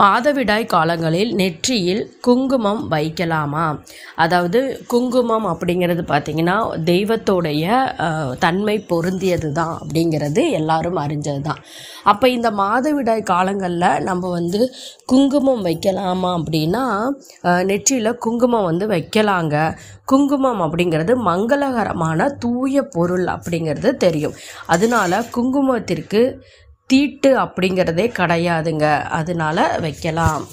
மாதவிடாய் காலங்களில் நெற்றியில் குங்குமம் வைக்கலாமா அதாவது குங்குமம் அப்படிங்கிறது பார்த்திங்கன்னா தெய்வத்தோடைய தன்மை பொருந்தியது தான் அப்படிங்கிறது எல்லாரும் அறிஞ்சது தான் அப்போ இந்த மாதவிடாய் காலங்களில் நம்ம வந்து குங்குமம் வைக்கலாமா அப்படின்னா நெற்றியில் குங்குமம் வந்து வைக்கலாங்க குங்குமம் அப்படிங்கிறது மங்களகரமான தூய பொருள் அப்படிங்கிறது தெரியும் அதனால குங்குமத்திற்கு தீட்டு அப்படிங்கிறதே கிடையாதுங்க அதனால வைக்கலாம்